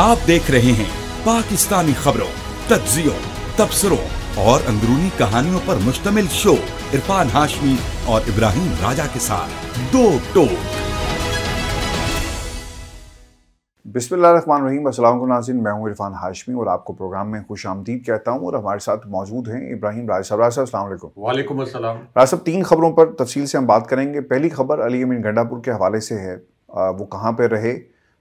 आप देख रहे हैं पाकिस्तानी खबरों तज्जियों तबसरों और अंदरूनी कहानियों पर मुश्तमिल शो इरफान हाशमी और इब्राहिम राजा के साथ दो टोक बिस्मिल्लाहमान अस्सलाम नाजिन मैं हूँ इरफान हाशमी और आपको प्रोग्राम में खुश आमदीद कहता हूँ और हमारे साथ मौजूद हैं इब्राहिम राज साहब राज साहब अलैक्म वालेकुम राज साहब तीन खबरों पर तफसील से हम बात करेंगे पहली खबर अली अमीन गंडापुर के हवाले से है आ, वो कहाँ पर रहे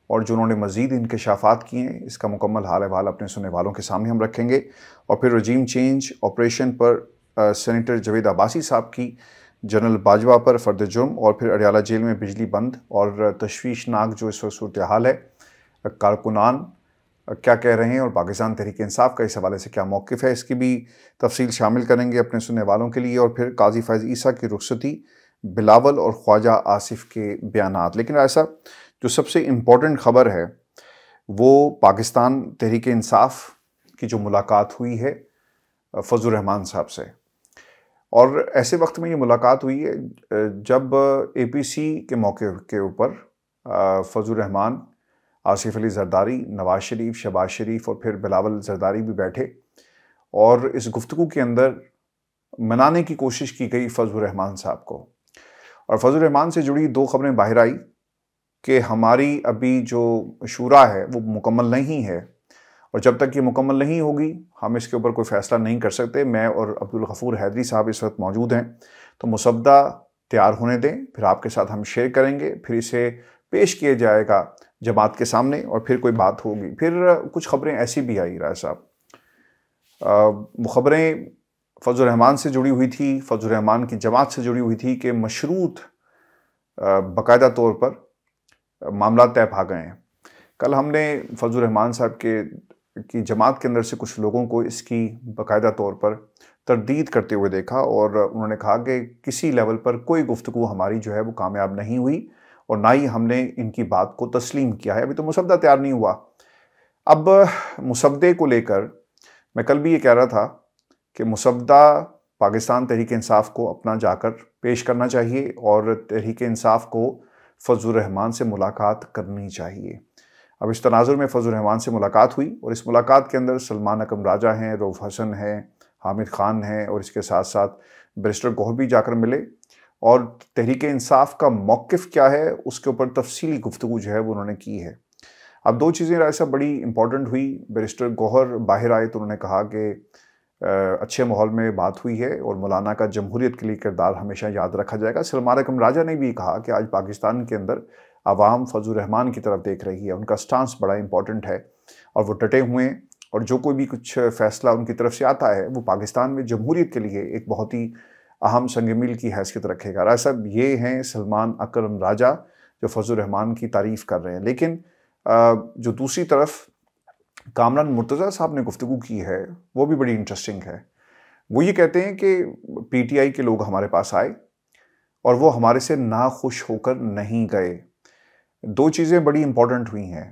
और जिन्होंने मज़ीद इनकशाफात किए हैं इसका मुकम्मल हाल हवाल अपने सुनने वालों के सामने हम रखेंगे और फिर रजीम चेंज ऑपरेशन पर सैनिटर जवेद अब्बासी साहब की जनरल बाजवा पर फर्द जुर्म और फिर अडियाला जेल में बिजली बंद और तश्वीशनाक जो इस वक्त सूरत हाल है कारकुनान क्या कह रहे हैं और पाकिस्तान तहरीक इंसाफ का इस हवाले से क्या मौक़ है इसकी भी तफसील शामिल करेंगे अपने सुनने वालों के लिए और फिर काजी फैज़ ईसा की रुखसती बिलावल और ख्वाजा आसिफ के बयान लेकिन राय साहब जो सबसे इम्पोर्टेंट ख़बर है वो पाकिस्तान तहरीक इंसाफ की जो मुलाकात हुई है फजल रहमान साहब से और ऐसे वक्त में ये मुलाकात हुई है जब एपीसी के मौके के ऊपर फजल रहमान आसिफ अली जरदारी नवाज शरीफ शबाज शरीफ और फिर बिलावल जरदारी भी बैठे और इस गुफ्तु के अंदर मनाने की कोशिश की गई फजल रहमान साहब को और फजल रहमान से जुड़ी दो खबरें बाहर आई कि हमारी अभी जो शूरा है वो मुकम्मल नहीं है और जब तक ये मुकम्मल नहीं होगी हम इसके ऊपर कोई फ़ैसला नहीं कर सकते मैं और अब्दुल गफूर हैदरी साहब इस वक्त मौजूद हैं तो मुसदा तैयार होने दें फिर आपके साथ हम शेयर करेंगे फिर इसे पेश किया जाएगा जमात के सामने और फिर कोई बात होगी फिर कुछ खबरें ऐसी भी आई राय साहब वो खबरें फजलरहमान से जुड़ी हुई थी फजलरहमान की जमात से जुड़ी हुई थी कि मशरूत बाकायदा तौर पर मामला तय पा गए हैं कल हमने फजल रहमान साहब के की जमात के अंदर से कुछ लोगों को इसकी बाकायदा तौर पर तरदीद करते हुए देखा और उन्होंने कहा कि किसी लेवल पर कोई गुफ्तु हमारी जो है वो कामयाब नहीं हुई और ना ही हमने इनकी बात को तस्लीम किया है अभी तो मुसवदा तैयार नहीं हुआ अब मुसवदे को लेकर मैं कल भी ये कह रहा था कि मुसवदा पाकिस्तान तहरीक इंसाफ को अपना जाकर पेश करना चाहिए और तहरीक इंसाफ को रहमान से मुलाकात करनी चाहिए अब इस तनाजुर में रहमान से मुलाकात हुई और इस मुलाकात के अंदर सलमान अकम राजा हैं रोफ़ हसन हैं हामिद ख़ान हैं और इसके साथ साथ बरिस्टर गोह भी जाकर मिले और तहरीक इंसाफ का मौक़ क्या है उसके ऊपर तफसली गुफ्तु जो है वो उन्होंने की है अब दो चीज़ें राय साहब बड़ी इंपॉर्टेंट हुई बैरिस्टर गौहर बाहर आए तो उन्होंने कहा कि अच्छे माहौल में बात हुई है और मौलाना का जमहूरीत के लिए किरदार हमेशा याद रखा जाएगा सलमारकम राजा ने भी कहा कि आज पाकिस्तान के अंदर आवाम फजल रहमान की तरफ देख रही है उनका स्टांस बड़ा इंपॉर्टेंट है और वो डटे हुए हैं और जो कोई भी कुछ फैसला उनकी तरफ से आता है वो पाकिस्तान में जमहूरीत के लिए एक बहुत ही अहम मिल की हैसियत रखेगा राय साहब ये हैं सलमान अकरम राजा जो फजल रहमान की तारीफ़ कर रहे हैं लेकिन जो दूसरी तरफ कामरान मुर्तज़ा साहब ने गुफ्तु की है वो भी बड़ी इंटरेस्टिंग है वो ये कहते हैं कि पीटीआई के लोग हमारे पास आए और वो हमारे से नाखुश होकर नहीं गए दो चीज़ें बड़ी इंपॉर्टेंट हुई हैं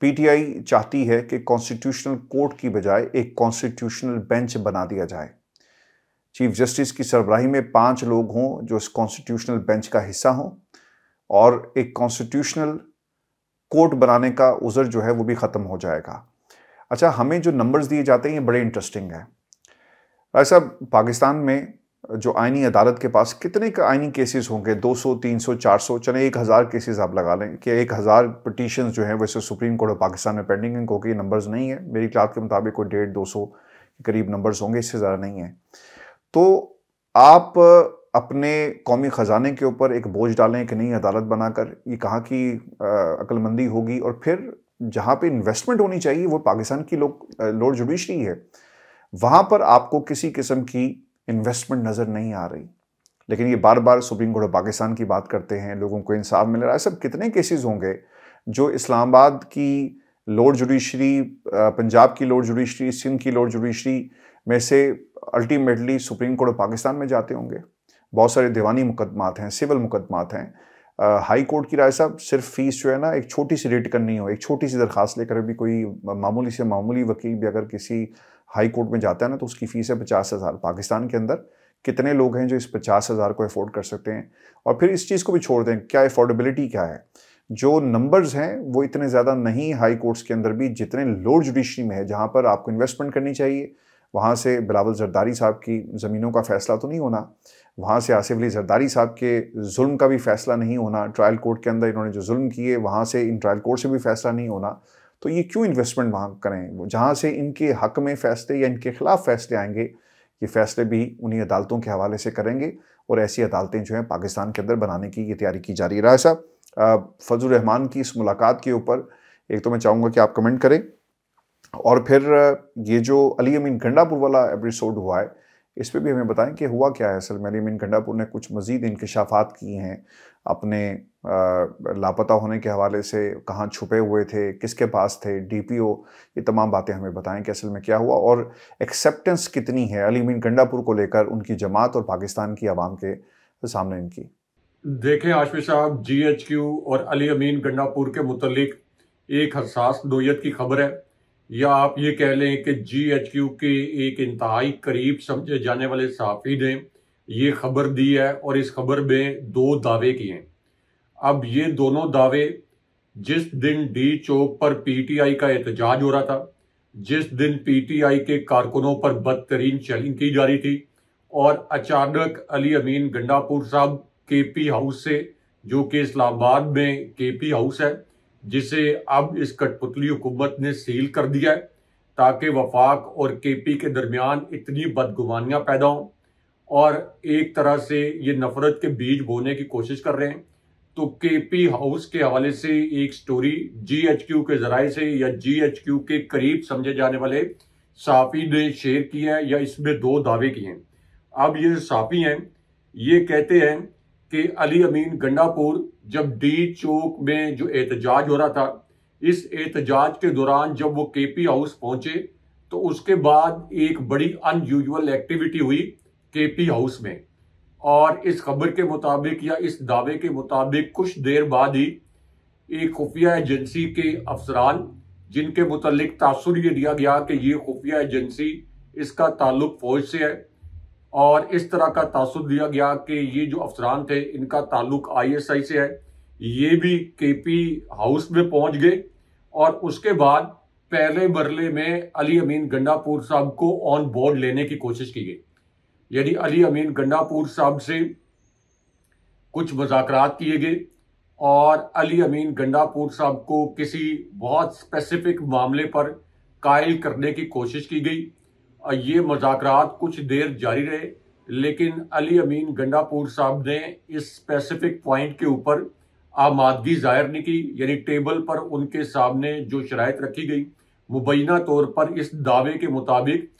पीटीआई चाहती है कि कॉन्स्टिट्यूशनल कोर्ट की बजाय एक कॉन्स्टिट्यूशनल बेंच बना दिया जाए चीफ जस्टिस की सरबराही में पांच लोग हों जो इस कॉन्स्टिट्यूशनल बेंच का हिस्सा हों और एक कॉन्स्टिट्यूशनल कोर्ट बनाने का उज़र जो है वो भी ख़त्म हो जाएगा अच्छा हमें जो नंबर्स दिए जाते हैं ये बड़े इंटरेस्टिंग हैं भाई साहब पाकिस्तान में जो आइनी अदालत के पास कितने का आइनी केसेस होंगे 200, 300, 400 चले एक हज़ार केसेज़ आप लगा लें कि एक हज़ार पटिशन जो हैं वैसे सुप्रीम कोर्ट ऑफ पाकिस्तान में पेंडिंग हैं क्योंकि ये नंबर्स नहीं है मेरी क्लास के मुताबिक कोई डेढ़ दो सौ के करीब नंबर्स होंगे इससे ज़्यादा नहीं है तो आप अपने कौमी ख़जाने के ऊपर एक बोझ डालें कि नहीं अदालत बनाकर ये कहाँ की अक्लमंदी होगी और फिर जहाँ पे इन्वेस्टमेंट होनी चाहिए वो पाकिस्तान की लोग लोड जुडिशरी है वहाँ पर आपको किसी किस्म की इन्वेस्टमेंट नज़र नहीं आ रही लेकिन ये बार बार सुप्रीम कोर्ट ऑफ पाकिस्तान की बात करते हैं लोगों को इंसाफ मिल रहा है सब कितने केसेस होंगे जो इस्लामाबाद की लोड जुडिशरी पंजाब की लोड जुडिशरी सिंध की लोड जुडिशरी में से ultimately supreme court of Pakistan में जाते होंगे बहुत सारे दीवानी मुकदमात हैं सिविल मुकदमात हैं हाई कोर्ट की राय साहब सिर्फ फीस जो है ना एक छोटी सी रेट करनी हो एक छोटी सी दरखास्त लेकर भी कोई मामूली से मामूली वकील भी अगर किसी हाई कोर्ट में जाता है ना तो उसकी फ़ीस है पचास हज़ार पाकिस्तान के अंदर कितने लोग हैं जो इस पचास हज़ार को अफोर्ड कर सकते हैं और फिर इस चीज़ को भी छोड़ दें क्या अफोर्डेबिलिटी क्या है जो नंबर्स हैं वो इतने ज़्यादा नहीं हाई कोर्ट्स के अंदर भी जितने लोअर जुडिशरी में है जहाँ पर आपको इन्वेस्टमेंट करनी चाहिए वहाँ से बिलावल जरदारी साहब की ज़मीनों का फ़ैसला तो नहीं होना वहाँ से आसिफ अली जरदारी साहब के जुल्म का भी फैसला नहीं होना ट्रायल कोर्ट के अंदर इन्होंने जो जुल्म किए वहाँ से इन ट्रायल कोर्ट से भी फैसला नहीं होना तो ये क्यों इन्वेस्टमेंट वहाँ करें जहाँ से इनके हक में फ़ैसले या इनके ख़िलाफ़ फ़ैसले आएंगे ये फ़ैसले भी उन्हीं अदालतों के हवाले से करेंगे और ऐसी अदालतें जो हैं पाकिस्तान के अंदर बनाने की ये तैयारी की जा रही है राय साहब फजल रहमान की इस मुलाकात के ऊपर एक तो मैं चाहूँगा कि आप कमेंट करें और फिर ये जो अली अमीन गंडापुर वाला एपिसोड हुआ है इस पर भी हमें बताएं कि हुआ क्या है असल में अली अमीन गंडापुर ने कुछ मज़ीद इंकशाफात किए हैं अपने लापता होने के हवाले से कहाँ छुपे हुए थे किसके पास थे डीपीओ ये तमाम बातें हमें बताएं कि असल में क्या हुआ और एक्सेप्टेंस कितनी है अली अमीन गंडापुर को लेकर उनकी जमात और पाकिस्तान की आवाम के सामने इनकी देखें आशमी साहब जी एच क्यू और अली अमीन गंडापुर के मुतलिक एक हसास नोयत की खबर है या आप ये कह लें कि जी एच क्यू के एक इंतहाई करीब समझे जाने वाले सहाफ़ी ने ये खबर दी है और इस खबर में दो दावे किए हैं अब ये दोनों दावे जिस दिन डी चौक पर पीटीआई का एहतजाज हो रहा था जिस दिन पीटीआई के कारकुनों पर बदतरीन चैलिंग की जा रही थी और अचानक अली अमीन गंडापुर साहब के पी हाउस से जो कि इस्लामाबाद में के पी हाउस है जिसे अब इस कठपुतली हुकूमत ने सील कर दिया है ताकि वफाक और के पी के दरमियान इतनी बदगुमानियाँ पैदा हों और एक तरह से ये नफरत के बीज बोने की कोशिश कर रहे हैं तो के पी हाउस के हवाले से एक स्टोरी जी एच क्यू के जराए से या जी एच क्यू के करीब समझे जाने वाले साफी ने शेयर किया है या इसमें दो दावे किए हैं अब ये साफी हैं ये कहते हैं कि अली अमीन गंडापुर जब डी चौक में जो एहतजाज हो रहा था इस एहतजाज के दौरान जब वो के पी हाउस पहुंचे तो उसके बाद एक बड़ी अनयूजल एक्टिविटी हुई के पी हाउस में और इस खबर के मुताबिक या इस दावे के मुताबिक कुछ देर बाद ही एक खुफिया एजेंसी के अफसरान जिनके मुतलिक तासर ये दिया गया कि ये खुफिया एजेंसी इसका ताल्लुक फौज से है और इस तरह का तासुर दिया गया कि ये जो अफसरान थे इनका ताल्लुक आईएसआई से है ये भी केपी हाउस में पहुंच गए और उसके बाद पहले बरले में अली अमीन गंडापुर साहब को ऑन बोर्ड लेने की कोशिश की गई यानी अली अमीन गंडापुर साहब से कुछ मजाक किए गए और अली अमीन गंडापुर साहब को किसी बहुत स्पेसिफिक मामले पर कायल करने की कोशिश की गई ये मजाक कुछ देर जारी रहे लेकिन अली अमीन गंडापुर साहब ने इस स्पेसिफिक पॉइंट के ऊपर आमादगी जाहिर नहीं की यानी टेबल पर उनके सामने जो शराय रखी गई मुबैना तौर पर इस दावे के मुताबिक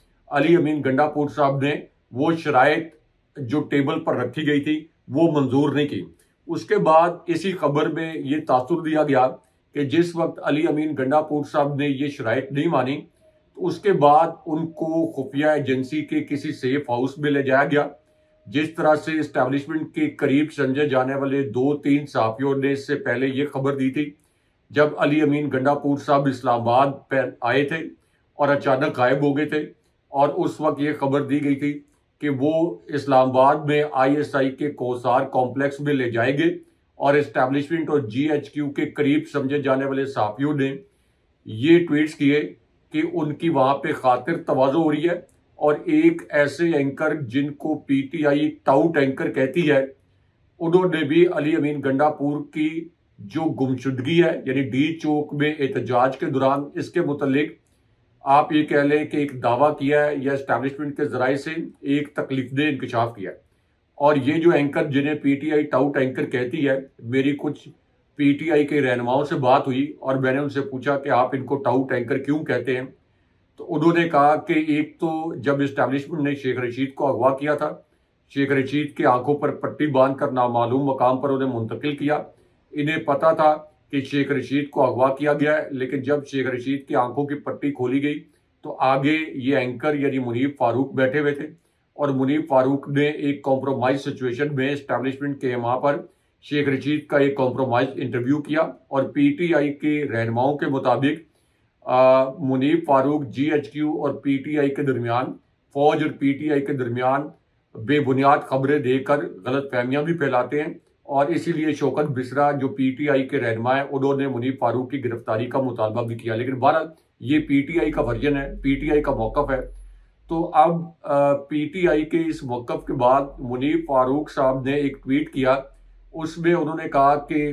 अली अमीन गंडापुर साहब ने वो शराय जो टेबल पर रखी गई थी वो मंजूर नहीं की उसके बाद इसी खबर में ये तासुर दिया गया कि जिस वक्त अली अमीन गंडापुर साहब ने ये शराय नहीं मानी उसके बाद उनको खुफिया एजेंसी के किसी सेफ हाउस में ले जाया गया जिस तरह से इस्टेब्लिशमेंट के करीब संजय जाने वाले दो तीन सहाफियों ने इससे पहले ये खबर दी थी जब अली अमीन गंडापुर साहब इस्लामाबाद पर आए थे और अचानक गायब हो गए थे और उस वक्त ये खबर दी गई थी कि वो इस्लामाबाद में आईएसआई के कोसार कॉम्प्लेक्स में ले जाएंगे और इस्टेब्लिशमेंट और जीएचक्यू के करीब समझे जाने वाले साफियों ने ये ट्वीट्स किए कि उनकी वहां पे खातिर तोज़ो हो रही है और एक ऐसे एंकर जिनको पीटीआई टाउट एंकर कहती है उन्होंने भी अली अमीन गंडापुर की जो गुमशुदगी है यानी डी चौक में एहतजाज के दौरान इसके मुतलिक आप ये कह लें कि एक दावा किया है या इस्टेब्लिशमेंट के जराये से एक तकलीफ दे इंकशाफ किया है और ये जो एंकर जिन्हें पीटीआई टाउट एंकर कहती है मेरी कुछ पीटीआई के रहनुमाओं से बात हुई और मैंने उनसे पूछा कि आप इनको टाउ टैंकर क्यों कहते हैं तो उन्होंने कहा कि एक तो जब इस्टेब्लिशमेंट ने शेख रशीद को अगवा किया था शेख रशीद की आंखों पर पट्टी बांध कर नामालूम मकाम पर उन्हें मुंतकिल किया इन्हें पता था कि शेख रशीद को अगवा किया गया है लेकिन जब शेख रशीद की आंखों की पट्टी खोली गई तो आगे ये एंकर यानी मुनीब फारूक बैठे हुए थे और मुनीब फारूक ने एक कॉम्प्रोमाइज सिचुएशन में इस्टेब्लिशमेंट के यहाँ पर शेख रशीद का एक कॉम्प्रोमाइज इंटरव्यू किया और पीटीआई के रहनुमाओं के मुताबिक मुनीब फारूक जीएचक्यू और पीटीआई के दरमियान फौज और पीटीआई के दरमियान बेबुनियाद खबरें देकर गलत फहमियाँ भी फैलाते हैं और इसीलिए शौकत बिसरा जो पीटीआई के रहनमा है उन्होंने मुनीब फारूक की गिरफ्तारी का मुतालबा भी किया लेकिन बहरहाल ये पीटीआई का वर्जन है पीटीआई का मौकफ है तो अब पीटीआई के इस मौकफ के बाद मुनीब फारूक साहब ने एक ट्वीट किया उसमें उन्होंने कहा कि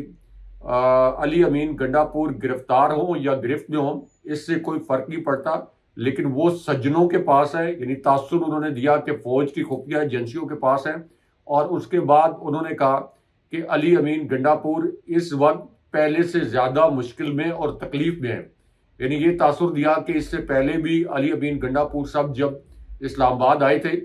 आ, अली अमीन गंडापुर गिरफ्तार हो या गिरफ्त में हो इससे कोई फर्क नहीं पड़ता लेकिन वो सज्जनों के पास है यानी तासर उन्होंने दिया कि फौज की खुफिया एजेंसियों के पास है और उसके बाद उन्होंने कहा कि अली अमीन गंडापुर इस वक्त पहले से ज़्यादा मुश्किल में और तकलीफ में है यानी ये तासर दिया कि इससे पहले भी अली अमीन गंडापुर साहब जब इस्लामाबाद आए थे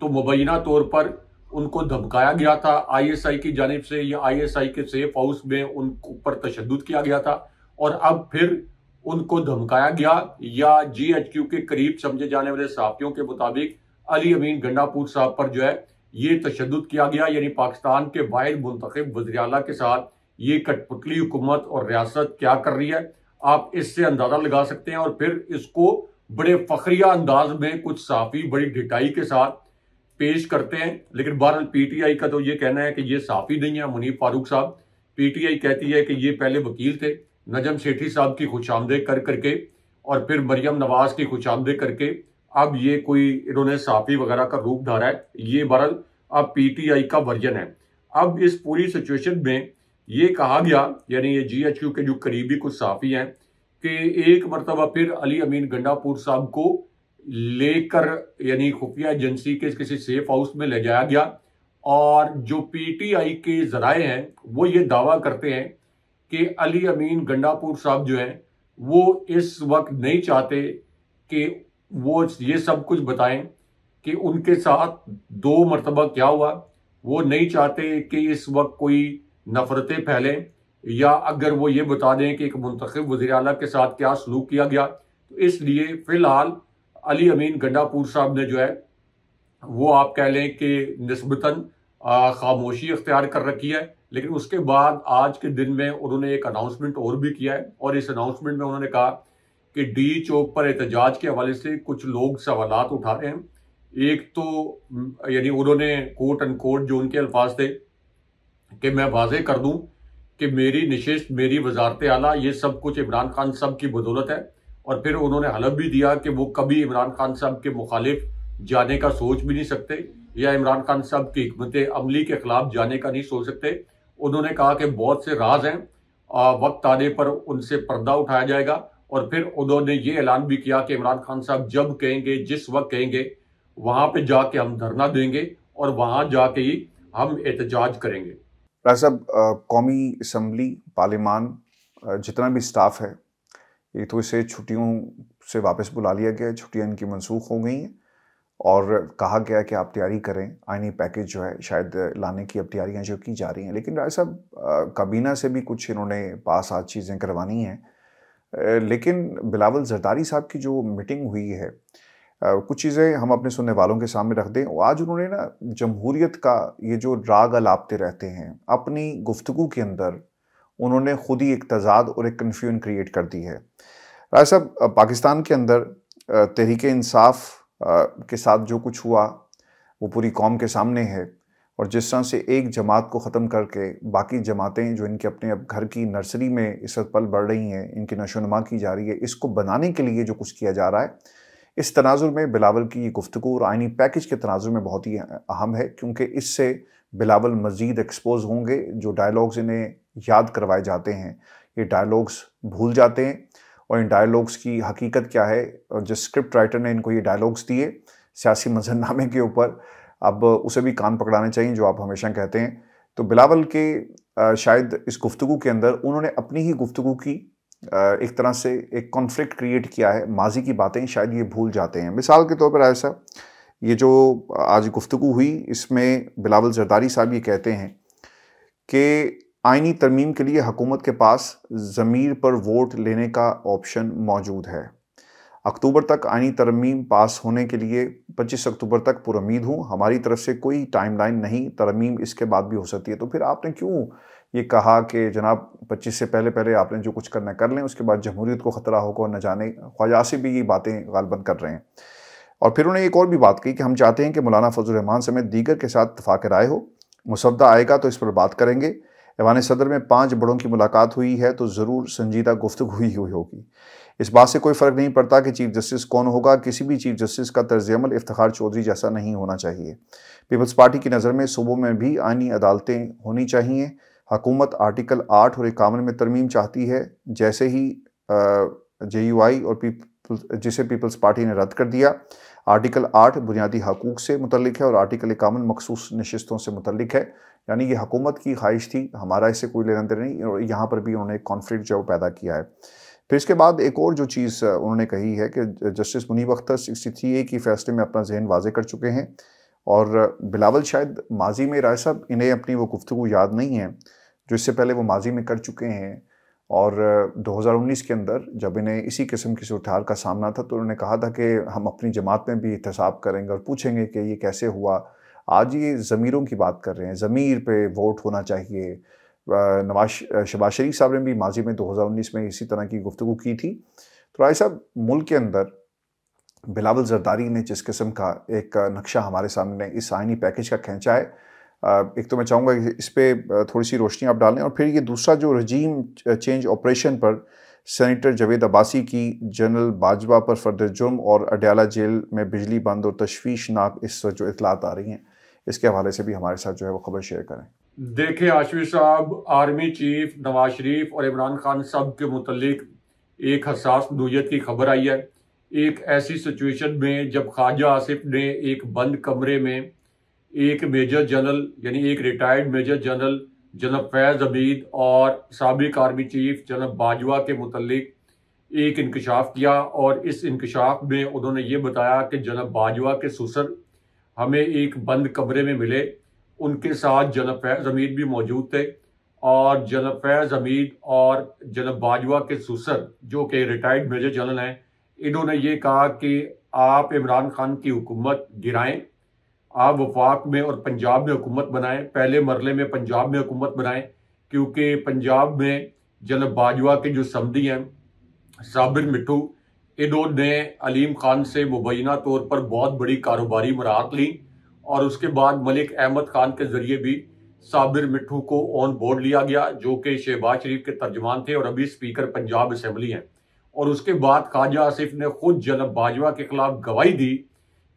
तो मुबैना तौर पर उनको धमकाया गया था आईएसआई की जानब से या आईएसआई के सेफ हाउस में उन पर तशद किया गया था और अब फिर उनको धमकाया गया या जी के करीब समझे जाने वाले सहाफियों के मुताबिक अली अमीन गंडापुर साहब पर जो है ये तशद किया गया यानी पाकिस्तान के बाहर मुंतब वजर के साथ ये कठपुतली हुकूमत और रियासत क्या कर रही है आप इससे अंदाजा लगा सकते हैं और फिर इसको बड़े फखरिया अंदाज में कुछ साफी बड़ी ढिटाई के साथ पेश करते हैं लेकिन बहरहाल पीटीआई का तो ये कहना है कि ये साफी नहीं है मुनीब फारूक साहब पीटीआई कहती है कि ये पहले वकील थे नजम सेठी साहब की आमदे कर करके और फिर मरियम नवाज की आमदे करके अब ये कोई इन्होंने साफी वगैरह का रूप धारा है ये बहरल अब पीटीआई का वर्जन है अब इस पूरी सिचुएशन में ये कहा गया यानी ये जीएचयू के जो करीबी कुछ साफी हैं कि एक मरतबा फिर अली अमीन गंडापुर साहब को लेकर यानी खुफिया एजेंसी के किसी सेफ हाउस में ले जाया गया और जो पीटीआई के जराए हैं वो ये दावा करते हैं कि अली अमीन गंडापुर साहब जो हैं वो इस वक्त नहीं चाहते कि वो ये सब कुछ बताएं कि उनके साथ दो मरतबा क्या हुआ वो नहीं चाहते कि इस वक्त कोई नफरतें फैलें या अगर वो ये बता दें कि एक मुंतखब वजी अला के साथ क्या सलूक किया गया तो इसलिए फ़िलहाल अली अमीन गंडापुर साहब ने जो है वो आप कह लें कि नस्बता खामोशी अख्तियार कर रखी है लेकिन उसके बाद आज के दिन में उन्होंने एक अनाउंसमेंट और भी किया है और इस अनाउंसमेंट में उन्होंने कहा कि डी चौक पर एहतजाज के हवाले से कुछ लोग सवाल उठा रहे हैं एक तो यानी उन्होंने कोट एंड कोट जो उनके अल्फाज थे कि मैं वाजे कर दूं कि मेरी नशस्त मेरी वजारत आला ये सब कुछ इमरान खान सब की बदौलत है और फिर उन्होंने हलफ भी दिया कि वो कभी इमरान खान साहब के मुखालिफ जाने का सोच भी नहीं सकते या इमरान खान साहब की हमत अमली के खिलाफ जाने का नहीं सोच सकते उन्होंने कहा कि बहुत से राज हैं वक्त आने पर उनसे पर्दा उठाया जाएगा और फिर उन्होंने ये ऐलान भी किया कि इमरान खान साहब जब कहेंगे जिस वक्त कहेंगे वहां पर जाके हम धरना देंगे और वहां जाके ही हम एहतजाज करेंगे साहब कौमी इसम्बली पार्लिमान जितना भी स्टाफ है एक तो इसे छुट्टियों से वापस बुला लिया गया छुट्टियाँ इनकी मनसूख हो गई हैं और कहा गया कि आप तैयारी करें आईनी पैकेज जो है शायद लाने की अब तैयारियाँ जो की जा रही हैं लेकिन राय साहब काबीना से भी कुछ इन्होंने पास आज चीज़ें करवानी हैं लेकिन बिलावल जरदारी साहब की जो मीटिंग हुई है कुछ चीज़ें हम अपने सुनने वालों के सामने रख दें आज उन्होंने ना जमहूरीत का ये जो राग अलापते रहते हैं अपनी गुफ्तु के अंदर उन्होंने खुद ही एक तजाद और एक कन्फ्यूजन क्रिएट कर दी है राय साहब पाकिस्तान के अंदर तहरीक इंसाफ के साथ जो कुछ हुआ वो पूरी कौम के सामने है और जिस तरह से एक जमात को ख़त्म करके बाकी जमातें जो इनके अपने अब घर की नर्सरी में इस पल बढ़ रही हैं इनकी नशोनुमा की जा रही है इसको बनाने के लिए जो कुछ किया जा रहा है इस तनाजुर में बिलावल की ये गुफ्तु और आइनी पैकेज के तनाजुर में बहुत ही अहम है क्योंकि इससे बिलावल मजीद एक्सपोज होंगे जो डायलॉग्स इन्हें याद करवाए जाते हैं ये डायलॉग्स भूल जाते हैं और इन डायलॉग्स की हकीकत क्या है और जिस स्क्रिप्ट राइटर ने इनको ये डायलॉग्स दिए सियासी मंजरनामे के ऊपर अब उसे भी कान पकड़ाने चाहिए जो आप हमेशा कहते हैं तो बिलावल के शायद इस गुफ्तु के अंदर उन्होंने अपनी ही गुफ्तु की एक तरह से एक कॉन्फ्लिक्ट क्रिएट किया है माजी की बातें शायद ये भूल जाते हैं मिसाल के तौर पर ऐसा साहब ये जो आज गुफ्तु हुई इसमें बिलावल जरदारी साहब ये कहते हैं कि आइनी तरमीम के लिए हकूमत के पास ज़मीर पर वोट लेने का ऑप्शन मौजूद है अक्टूबर तक आइनी तरमीम पास होने के लिए 25 अक्टूबर तक पुरमीद हूँ हमारी तरफ से कोई टाइमलाइन नहीं तरमीम इसके बाद भी हो सकती है तो फिर आपने क्यों ये कहा कि जनाब 25 से पहले पहले आपने जो कुछ करना कर लें उसके बाद जमहूरीत को ख़तरा होगा और न जाने ख्वाजा से भी ये बातें गालबंद कर रहे हैं और फिर उन्होंने एक और भी बात की कि हम चाहते हैं कि मौलाना फजल रहमान समेत दीगर के साथ इतफाक राय हो मुसदा आएगा तो इस पर बात करेंगे ऐवान सदर में पाँच बड़ों की मुलाकात हुई है तो ज़रूर संजीदा गुफ्तु हुई हुई होगी इस बात से कोई फ़र्क नहीं पड़ता कि चीफ जस्टिस कौन होगा किसी भी चीफ जस्टिस का तर्ज अमल इफ्तार चौधरी जैसा नहीं होना चाहिए पीपल्स पार्टी की नज़र में सूबों में भी आनी अदालतें होनी चाहिए हकूमत आर्टिकल आठ और इक्यावन में तरमीम चाहती है जैसे ही जे यू आई और पीपल जिसे पीपल्स पार्टी ने रद्द कर दिया आर्टिकल आठ बुनियादी हकूक़ से मुतलिक है और आर्टिकल इक्यावन मखसूस नशस्तों से मुतलिक है यानी ये हकूमत की ख्वाहिश थी हमारा इससे कोई लेना देना नहीं और यहाँ पर भी उन्होंने एक कॉन्फ्लिक्ट जो पैदा किया है फिर इसके बाद एक और जो चीज़ उन्होंने कही है कि justice Munib Akhtar sixty three A की फ़ैसले में अपना जहन वाजे कर चुके हैं और बिलावल शायद माजी में राय साहब इन्हें अपनी वो गुफ्तु याद नहीं है जो इससे पहले वो माजी में कर चुके हैं और 2019 के अंदर जब इन्हें इसी किस्म की सूरत का सामना था तो उन्होंने कहा था कि हम अपनी जमात में भी एहतसाब करेंगे और पूछेंगे कि ये कैसे हुआ आज ये ज़मीरों की बात कर रहे हैं ज़मीर पे वोट होना चाहिए नवाज शबाज शरीफ साहब ने भी माजी में 2019 में इसी तरह की गुफ्तु की थी तो राय साहब मुल्क के अंदर बिलावल जरदारी ने जिस किस्म का एक नक्शा हमारे सामने इस आइनी पैकेज का खींचा है एक तो मैं चाहूँगा कि इस पर थोड़ी सी रोशनी आप डालें और फिर ये दूसरा जो रजीम चेंज ऑपरेशन पर सेनेटर जवेद अब्बासी की जनरल बाजवा पर फर्द जुर्म और अडयाला जेल में बिजली बंद और तशवीशनाक इस वक्त जो इतलात आ रही हैं इसके हवाले से भी हमारे साथ जो है वो खबर शेयर करें देखिए आशवी साहब आर्मी चीफ नवाज शरीफ और इमरान खान साहब के मुतलिक एक हसास नोयत की खबर आई है एक ऐसी सिचुएशन में जब ख्वाजा आसिफ ने एक बंद कमरे में एक मेजर जनरल यानी एक retired major general general Faiz Abid और सबक आर्मी चीफ जनरल बाजवा के मतलब एक इंकशाफ किया और इस इंकशाफ में उन्होंने ये बताया कि जनाब बाजवा के सुसर हमें एक बंद कमरे में मिले उनके साथ जनरल फैज़ अमीद भी मौजूद थे और जनाब फैज़ अमीद और जनरल बाजवा के सुसर जो कि रिटायर्ड मेजर जनरल हैं इन्होंने ये कहा कि आप इमरान खान की हुकूमत गिराएं आप वफाक में और पंजाब में हुकूमत बनाएं पहले मरले में पंजाब में हुकूमत बनाएं क्योंकि पंजाब में जनब बाजवा के जो समदी हैं साबिर मिठू इन्होंने अलीम खान से मुबैना तौर पर बहुत बड़ी कारोबारी मराहत ली और उसके बाद मलिक अहमद खान के जरिए भी साबिर मिठू को ऑन बोर्ड लिया गया जो कि शहबाज शरीफ के तर्जमान थे और अभी स्पीकर पंजाब असम्बली हैं और उसके बाद ख्वाजा आसिफ ने खुद जनब बाजवा के खिलाफ गवाही दी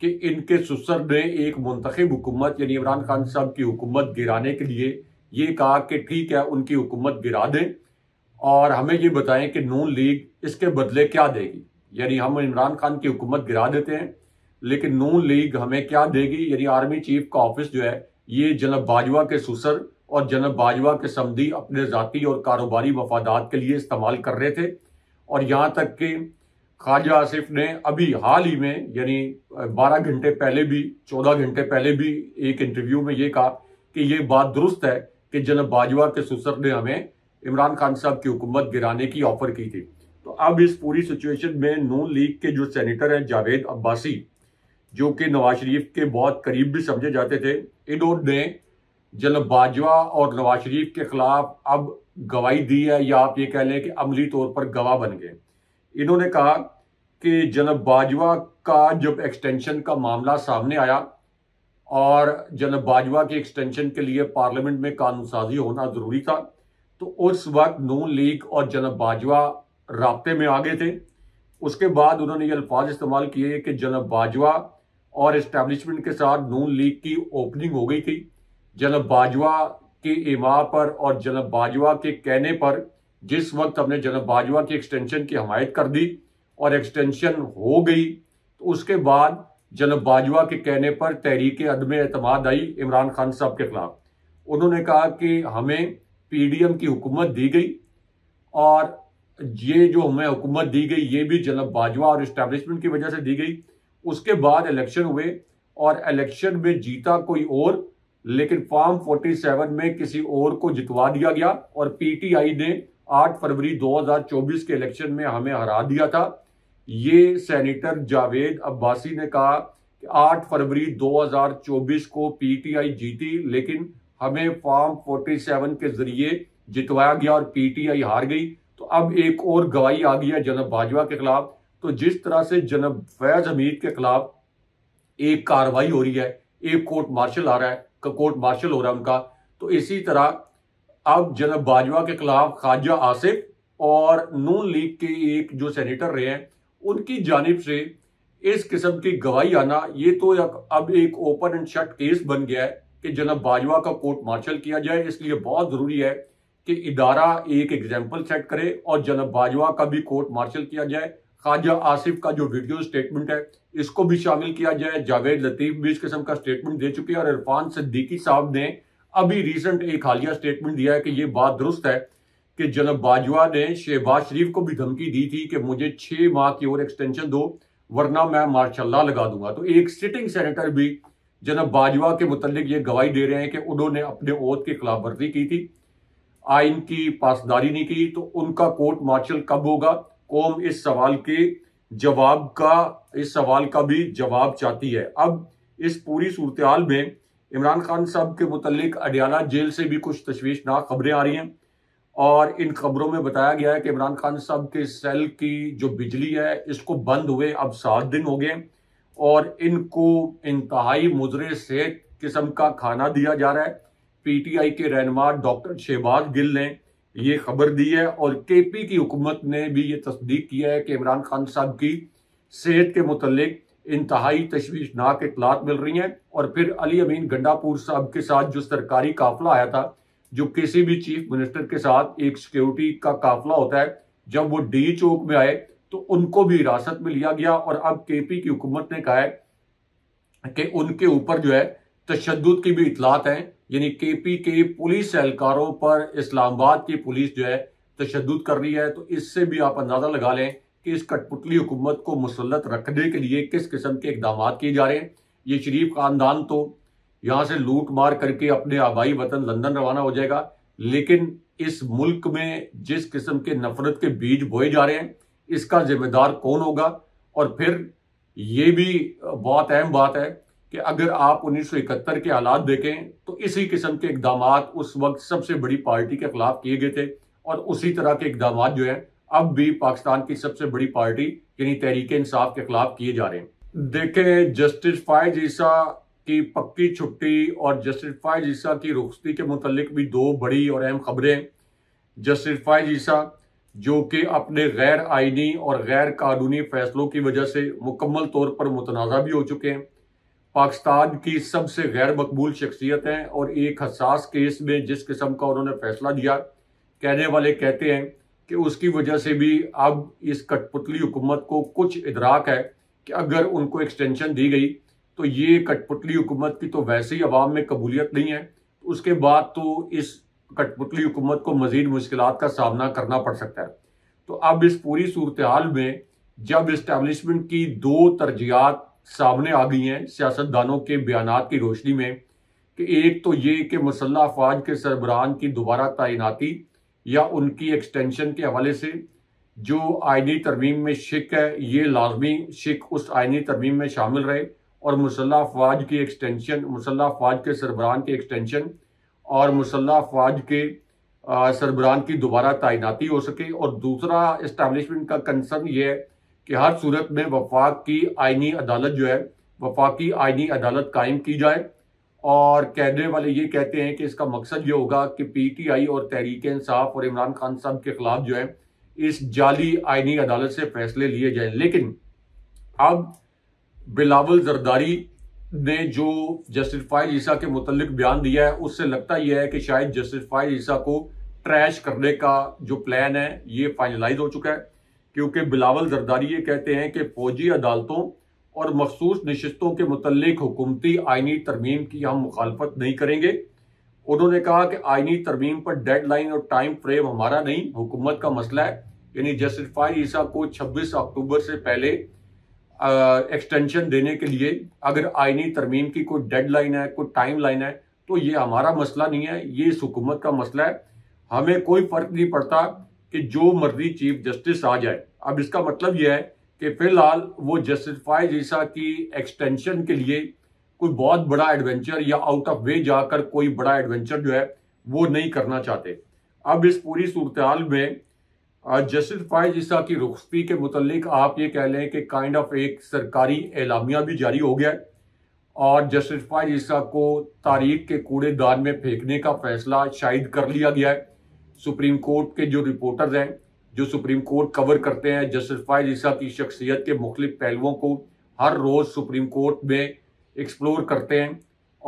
कि इनके सुसर ने एक मुंतब हुकूमत यानी इमरान खान साहब की हुकूमत गिराने के लिए ये कहा कि ठीक है उनकी हुकूमत गिरा दें और हमें ये बताएं कि नून लीग इसके बदले क्या देगी यानी हम इमरान खान की हुकूमत गिरा देते हैं लेकिन नून लीग हमें क्या देगी यानी आर्मी चीफ का ऑफिस जो है ये जनब बाजवा के सुसर और जनब बाजवा के समदी अपने जतीी और कारोबारी मफादात के लिए इस्तेमाल कर रहे थे और यहाँ तक कि ख्वाजा आसिफ ने अभी हाल ही में यानी 12 घंटे पहले भी 14 घंटे पहले भी एक इंटरव्यू में ये कहा कि ये बात दुरुस्त है कि जनब बाजवा के सुसर ने हमें इमरान खान साहब की हुकूमत गिराने की ऑफर की थी तो अब इस पूरी सिचुएशन में नून लीग के जो सेनेटर हैं जावेद अब्बासी जो कि नवाज शरीफ के बहुत करीब भी समझे जाते थे इन्होंने जनब बाजवा और नवाज शरीफ के खिलाफ अब गवाही दी है या आप ये कह लें कि अमली तौर पर गवाह बन गए इन्होंने कहा कि जनब बाजवा का जब एक्सटेंशन का मामला सामने आया और जनब बाजवा के एक्सटेंशन के लिए पार्लियामेंट में कानून साजी होना ज़रूरी था तो उस वक्त नून लीग और जनब बाजवा रबते में आ गए थे उसके बाद उन्होंने ये अल्फाज इस्तेमाल किए कि जनब बाजवा और इस्टेब्लिशमेंट के साथ नून लीग की ओपनिंग हो गई थी जनब बाजवा के इमा पर और जनब बाजवा के कहने पर जिस वक्त हमने जनब बाजवा की एक्सटेंशन की हमायत कर दी और एक्सटेंशन हो गई तो उसके बाद जनब बाजवा के कहने पर तहरीक अदम अतमाद आई इमरान खान साहब के खिलाफ उन्होंने कहा कि हमें पीडीएम की हुकूमत दी गई और ये जो हमें हुकूमत दी गई ये भी जनब बाजवा और इस्टेब्लिशमेंट की वजह से दी गई उसके बाद इलेक्शन हुए और इलेक्शन में जीता कोई और लेकिन फॉर्म 47 में किसी और को जितवा दिया गया और पीटीआई ने आठ फरवरी 2024 के इलेक्शन में हमें हरा दिया था ये सेनेटर जावेद अब्बासी ने कहा कि आठ फरवरी 2024 को पीटीआई जीती लेकिन हमें फॉर्म 47 के जरिए जितवाया गया और पीटीआई हार गई तो अब एक और गवाही आ गई है जनब बाजवा के खिलाफ तो जिस तरह से जनब फैज हमीद के खिलाफ एक कार्रवाई हो रही है एक कोर्ट मार्शल आ रहा है कोर्ट मार्शल हो रहा है उनका तो इसी तरह अब जनाब बाजवा के खिलाफ ख्वाजा आसिफ और नून लीग के एक जो सेनेटर रहे हैं उनकी जानब से इस किस्म की गवाही आना ये तो अब एक ओपन एंड शट केस बन गया है कि जनाब बाजवा का कोर्ट मार्शल किया जाए इसलिए बहुत ज़रूरी है कि इदारा एक एग्जाम्पल सेट करे और जनाब बाजवा का भी कोर्ट मार्शल किया जाए ख्वाजा आसिफ का जो वीडियो स्टेटमेंट है इसको भी शामिल किया जाए जावेद लतीफ़ भी इस किस्म का स्टेटमेंट दे चुके हैं और इरफान सिद्दीकी साहब ने अभी रिसेंट एक हालिया स्टेटमेंट दिया है कि ये बात दुरुस्त है कि जनब बाजवा ने शहबाज शरीफ को भी धमकी दी थी कि मुझे छह माह की और एक्सटेंशन दो वरना मैं मार्शाला लगा दूंगा तो एक सिटिंग सेनेटर भी जनब बाजवा के मुतलिक ये गवाही दे रहे हैं कि उन्होंने अपने ओत के खिलाफ वर्जी की थी आइन की पासदारी नहीं की तो उनका कोर्ट मार्शल कब होगा कौम इस सवाल के जवाब का इस सवाल का भी जवाब चाहती है अब इस पूरी सूरत में इमरान खान साहब के मुतलिक अडियाला जेल से भी कुछ तशवीशनाक खबरें आ रही हैं और इन खबरों में बताया गया है कि इमरान खान साहब के सेल की जो बिजली है इसको बंद हुए अब सात दिन हो गए और इनको इंतहाई मुजरे सेहत किस्म का खाना दिया जा रहा है पीटीआई के रहनमा डॉक्टर शहबाज गिल ने ये खबर दी है और के पी की हुकूमत ने भी ये तस्दीक किया है कि इमरान खान साहब की सेहत के मुतलिक इंतहाई तशवीशनाक इतलात मिल रही हैं और फिर अली अमीन गंडापुर साहब के साथ जो सरकारी काफिला आया था जो किसी भी चीफ मिनिस्टर के साथ एक सिक्योरिटी का काफिला होता है जब वो डी चौक में आए तो उनको भी हिरासत में लिया गया और अब के पी की हुकूमत ने कहा है कि उनके ऊपर जो है तशद की भी इतलात हैं यानी के पी के पुलिस एहलकारों पर इस्लामाबाद की पुलिस जो है तशद कर रही है तो इससे भी आप अंदाजा लगा लें कि इस कठपुतली हुकूमत को मुसलत रखने के लिए किस किस्म के इकदाम किए जा रहे हैं ये शरीफ खानदान तो यहाँ से लूट मार करके अपने आबाई वतन लंदन रवाना हो जाएगा लेकिन इस मुल्क में जिस किस्म के नफरत के बीज बोए जा रहे हैं इसका जिम्मेदार कौन होगा और फिर ये भी बहुत अहम बात है कि अगर आप 1971 के हालात देखें तो इसी किस्म के इकदाम उस वक्त सबसे बड़ी पार्टी के खिलाफ किए गए थे और उसी तरह के इकदाम जो हैं अब भी पाकिस्तान की सबसे बड़ी पार्टी यानी तहरीक इंसाफ के खिलाफ किए जा रहे हैं देखें जस्टिस फायज ईसा की पक्की छुट्टी और जस्टिस फायज ईसा की रुखसती के मुतलिक भी दो बड़ी और अहम खबरें जस्टिस फायज ईसा जो कि अपने गैर आइनी और गैर कानूनी फैसलों की वजह से मुकम्मल तौर पर मुतनाज़ा भी हो चुके हैं पाकिस्तान की सबसे गैर मकबूल शख्सियत हैं और एक हसास केस में जिस किस्म का उन्होंने फैसला दिया कहने वाले कहते हैं कि उसकी वजह से भी अब इस कठपुतली हुकूमत को कुछ इदराक है कि अगर उनको एक्सटेंशन दी गई तो ये कठपुतली हुकूमत की तो वैसे ही अवाम में कबूलियत नहीं है उसके बाद तो इस कठपुतली हुकूमत को मजीद मुश्किल का सामना करना पड़ सकता है तो अब इस पूरी सूरत हाल में जब इस्टेबलिशमेंट की दो तरजीहत सामने आ गई हैं सियासतदानों के बयान की रोशनी में कि एक तो ये कि मसल्ह अफवाज के सरबरान की दोबारा तैनाती या उनकी एक्सटेंशन के हवाले से जो आयनी तरमीम में शिक है ये लाजमी शिक उस आयनी तरमीम में शामिल रहे और मुसल्ह अफवाज की एक्सटेंशन मुसल्ह अफवाज के सरबरान की एक्सटेंशन और मुसल्ह अफवाज के सरबरान की दोबारा तैनाती हो सके और दूसरा इस्टबलिशमेंट का कंसर्न ये है कि हर सूरत में वफाक की आइनी अदालत जो है वफाकी आइनी अदालत कायम की जाए और कहने वाले ये कहते हैं कि इसका मकसद ये होगा कि पीटीआई और तहरीक इंसाफ और इमरान खान साहब के खिलाफ जो है इस जाली आइनी अदालत से फैसले लिए जाएं लेकिन अब बिलावल जरदारी ने जो जस्टिस फायद ईसा के मुतलक बयान दिया है उससे लगता यह है कि शायद जस्टिस फायद ईसा को ट्रैश करने का जो प्लान है ये फाइनलाइज हो चुका है क्योंकि बिलावल जरदारी ये कहते हैं कि फौजी अदालतों और मखसूस नशस्तों के मतलब हुकूमती आइनी तरमीम की हम मुखालफत नहीं करेंगे उन्होंने कहा कि आइनी तरमीम पर डेड लाइन और टाइम फ्रेम हमारा नहीं हुकूमत का मसला है यानी जस्टिफाइड ईसा को 26 अक्टूबर से पहले एक्सटेंशन देने के लिए अगर आइनी तरमीम की कोई डेड लाइन है कोई टाइम लाइन है तो ये हमारा मसला नहीं है ये इस हुकूमत का मसला है हमें कोई फर्क नहीं पड़ता कि जो मर्जी चीफ जस्टिस आ जाए अब इसका मतलब यह है कि फिलहाल वो जस्टिफाई जैसा की एक्सटेंशन के लिए कोई बहुत बड़ा एडवेंचर या आउट ऑफ वे जाकर कोई बड़ा एडवेंचर जो है वो नहीं करना चाहते अब इस पूरी सूरत में जस्टिफाई जैसा की रुखी के मुतलिक आप ये कह लें कि काइंड ऑफ एक सरकारी एलामिया भी जारी हो गया है और जस्टिफाई जैसा को तारीख के कूड़ेदान में फेंकने का फैसला शायद कर लिया गया है सुप्रीम कोर्ट के जो रिपोर्टर्स हैं जो सुप्रीम कोर्ट कवर करते हैं जस्टिस फाइज ईसा की शख्सियत के मुख्त पहलुओं को हर रोज़ सुप्रीम कोर्ट में एक्सप्लोर करते हैं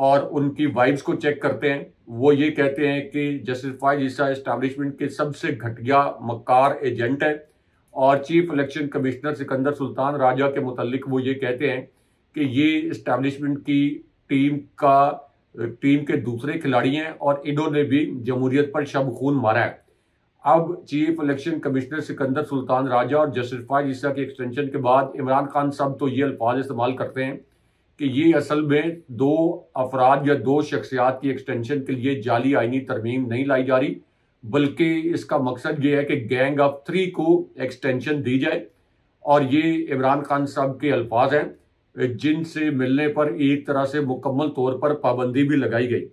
और उनकी वाइब्स को चेक करते हैं वो ये कहते हैं कि जस्टिस फाइज ईसा इस्टाब्लिशमेंट के सबसे घटिया मक्कार एजेंट है और chief election commissioner Sikandar Sultan Raja के मुतलिक वो ये कहते हैं कि ये इस्टाब्लिशमेंट की टीम का टीम के दूसरे खिलाड़ी हैं और इन्होंने भी जमहूरियत पर शब खून मारा है अब chief election commissioner Sikandar Sultan Raja और जस्टिफाइड ईसा के एक्सटेंशन के बाद इमरान खान साहब तो ये अल्फाज इस्तेमाल करते हैं कि ये असल में दो अफराद या दो शख्सियात की एक्सटेंशन के लिए जाली आइनी तरमीम नहीं लाई जा रही बल्कि इसका मकसद ये है कि गैंग ऑफ थ्री को एक्सटेंशन दी जाए और ये इमरान खान साहब के अल्फाज हैं जिनसे मिलने पर एक तरह से मुकम्मल तौर पर पाबंदी भी लगाई गई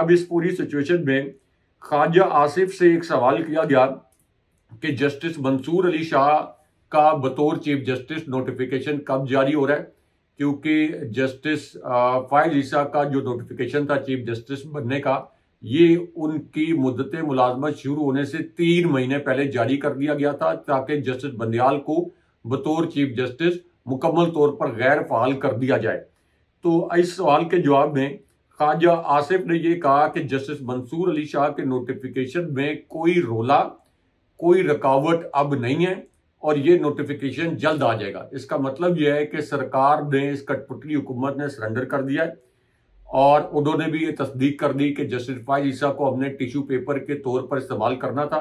अब इस पूरी सिचुएशन में ख्वाजा आसिफ से एक सवाल किया गया कि जस्टिस मंसूर अली शाह का बतौर चीफ जस्टिस नोटिफिकेशन कब जारी हो रहा है क्योंकि जस्टिस फायद ईसा का जो नोटिफिकेशन था चीफ जस्टिस बनने का ये उनकी मुद्दत मुलाजमत शुरू होने से तीन महीने पहले जारी कर दिया गया था ताकि जस्टिस बंदयाल को बतौर चीफ जस्टिस मुकम्मल तौर पर गैर फहाल कर दिया जाए तो इस सवाल के जवाब में खाजा आसिफ ने यह कहा कि जस्टिस मंसूर अली शाह के नोटिफिकेशन में कोई रोला कोई रुकावट अब नहीं है और ये नोटिफिकेशन जल्द आ जाएगा इसका मतलब यह है कि सरकार ने इस कटपुतली हुकूमत ने सरेंडर कर दिया है और उन्होंने भी ये तस्दीक कर दी कि जस्टिस फाइज ईसा को हमने टिश्यू पेपर के तौर पर इस्तेमाल करना था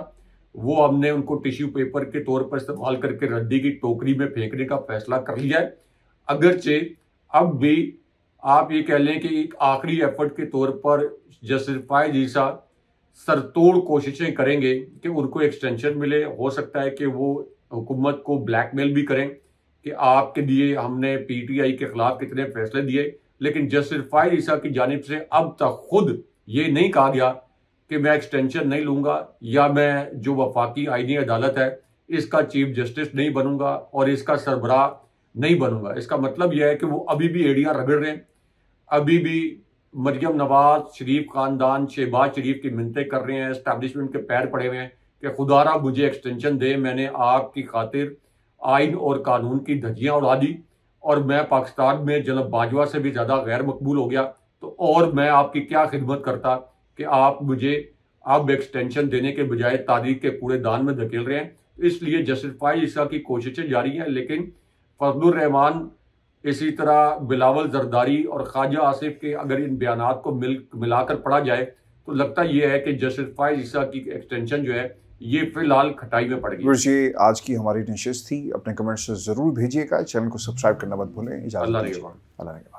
वो हमने उनको टिश्यू पेपर के तौर पर इस्तेमाल करके रद्दी की टोकरी में फेंकने का फैसला कर लिया है अगरचे अब भी आप ये कह लें कि एक आखिरी एफर्ट के तौर पर जस्टिफाई जीसा सरतोड़ कोशिशें करेंगे कि उनको एक्सटेंशन मिले हो सकता है कि वो हुकूमत को ब्लैकमेल भी करें कि आपके लिए हमने पीटीआई के खिलाफ कितने फैसले दिए लेकिन जस्टिफाई ईसा की जानब से अब तक खुद ये नहीं कहा गया कि मैं एक्सटेंशन नहीं लूँगा या मैं जो वफाकी आइनी अदालत है इसका चीफ जस्टिस नहीं बनूंगा और इसका सरबराह नहीं बनूंगा इसका मतलब यह है कि वो अभी भी एडिया रगड़ रहे हैं अभी भी मरियम नवाज शरीफ खानदान शहबाज शरीफ की मिनतें कर रहे हैं इस्टेब्लिशमेंट के पैर पड़े हुए हैं कि खुदारा मुझे एक्सटेंशन दे मैंने आपकी खातिर आइन और कानून की धज्जियाँ उड़ा दी और मैं पाकिस्तान में जनब बाजवा से भी ज़्यादा गैर मकबूल हो गया तो और मैं आपकी क्या खिदमत करता कि आप मुझे अब एक्सटेंशन देने के बजाय तारीख के पूरे दान में धकेल रहे हैं इसलिए जस्टिफाई इसका की कोशिशें जारी हैं लेकिन फजलरहमान इसी तरह बिलावल जरदारी और ख्वाजा आसिफ के अगर इन बयान को मिल मिलाकर पढ़ा जाए तो लगता यह है कि जस्टिस फायज ईसा की एक्सटेंशन जो है ये फिलहाल खटाई में पड़ गई ये आज की हमारी नशिश थी अपने कमेंट्स जरूर भेजिएगा चैनल को सब्सक्राइब करना मत भूलें अल्लाह